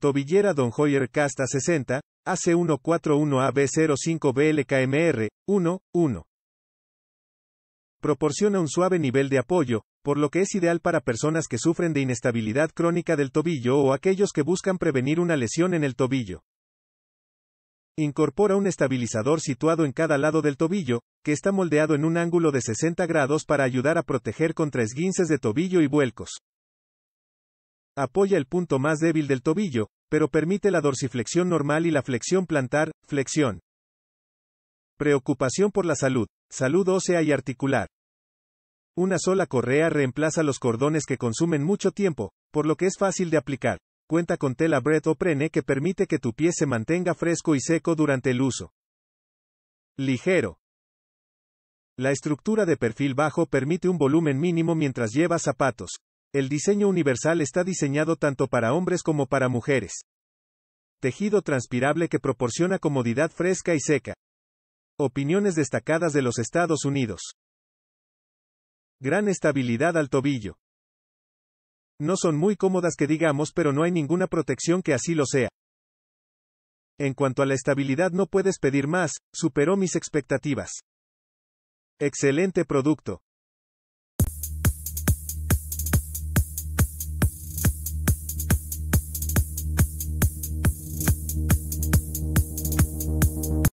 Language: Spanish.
Tobillera Don Hoyer Casta 60, AC141AB05BLKMR, 1, Proporciona un suave nivel de apoyo, por lo que es ideal para personas que sufren de inestabilidad crónica del tobillo o aquellos que buscan prevenir una lesión en el tobillo. Incorpora un estabilizador situado en cada lado del tobillo, que está moldeado en un ángulo de 60 grados para ayudar a proteger contra esguinces de tobillo y vuelcos apoya el punto más débil del tobillo, pero permite la dorsiflexión normal y la flexión plantar, flexión. Preocupación por la salud, salud ósea y articular. Una sola correa reemplaza los cordones que consumen mucho tiempo, por lo que es fácil de aplicar. Cuenta con tela bread o prene que permite que tu pie se mantenga fresco y seco durante el uso. Ligero. La estructura de perfil bajo permite un volumen mínimo mientras llevas zapatos, el diseño universal está diseñado tanto para hombres como para mujeres. Tejido transpirable que proporciona comodidad fresca y seca. Opiniones destacadas de los Estados Unidos. Gran estabilidad al tobillo. No son muy cómodas que digamos, pero no hay ninguna protección que así lo sea. En cuanto a la estabilidad no puedes pedir más, superó mis expectativas. Excelente producto.